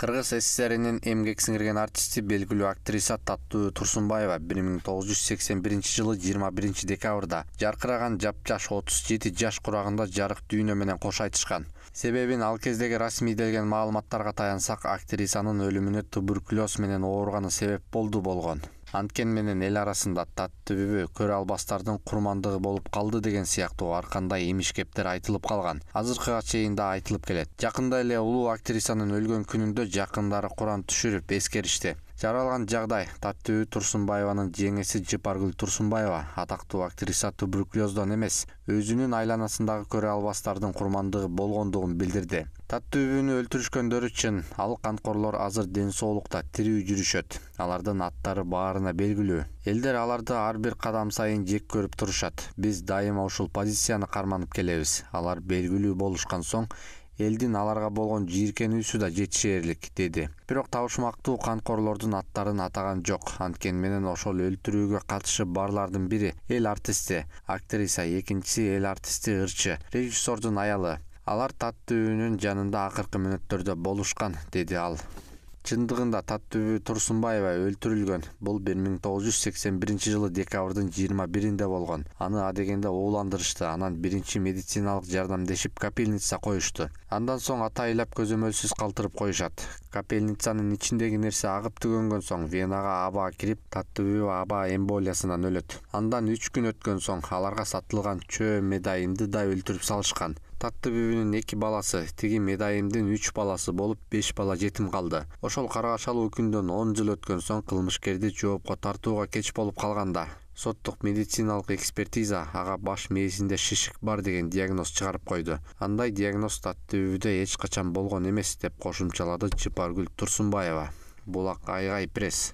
кыргыз сссринин эмгек сиңирген артисти белгилүү актриса таттыбү турсунбаева бир миң тогуз жүз сексен биринчи жылы жыйырма биринчи декабрда жаркыраган жапжаш отуз жети жаш курагында жарык дүйнө менен кош айтышкан себебин ал кездеги расмийделген маалыматтарга таянсак актрисанын өлүмүнө туберкулез менен ооруганы себеп болду болгон анткен менен эл арасында таттыбүбү көрө албастардын курмандыгы болуп калды деген сыяктуу ар кандай кептер айтылып калган азыркыга чейин да айтылып келет жакында эле улуу актрисанын өлгөн күнүндө жакындары куран түшүрүп эскеришти жаралган жагдай таттыбүү турсунбаеванын жеңеси жыпаргүл турсунбаева атактуу актриса туберкулездон эмес өзүнүн айланасындагы көрө албастардын курмандыгы болгондугун билдирди таттибүнү өлтүрүшкөндөрү чын ал канкорлор азыр ден соолукта тирүү жүрүшөт алардын аттары баарына белгилүү элдер аларды ар бир кадам сайын жек көрүп турушат биз дайыма ушул позицияны карманып келебиз алар белгилүү болушкан соң элдин аларга болгон жийиркенүүсү да жетишээрлик деди бирок табышмактуу канкорлордун аттарын атаган жок анткени менен ошол өлтүрүүгө катышы барлардын бири эл артисти актриса экинчиси эл артисти ырчы режиссердун аялы алар таттыүүнүн жанында акыркы мүнөттөрдө болушкан деди ал чындыгында таттүбү турсунбаева өлтүрүлгөн бул бир миң тогуз жүз сексен биринчи жылы декабрдын жыйырма биринде болгон аны адегенде ууландырышты анан биринчи медициналык жардамдешип капельница коюшту андан соң ата ыйлап көзөмөлсүз калтырып коюшат капельницанын ичиндеги нерсе агып түгөнгөн соң венага аба кирип таттыбү аба эмболиясынан өлөт андан үч күн өткөн соң аларга сатылган чөө медайынды да өлтүрүп салышкан таттыбүбүнүн эки баласы тиги медайымдын үч баласы болуп беш бала жетим калды ошол каргашалуу күндөн он жыл өткөн соң кылмышкерди жоопко тартууга кеч болуп калганда соттук медициналык экспертиза ага баш мээсинде шишик бар деген диагноз чыгарып койду андай диагноз таттыбүбүдө эч качан болгон эмес деп кошумчалады жыпаргүл турсунбаева булак айгай пресс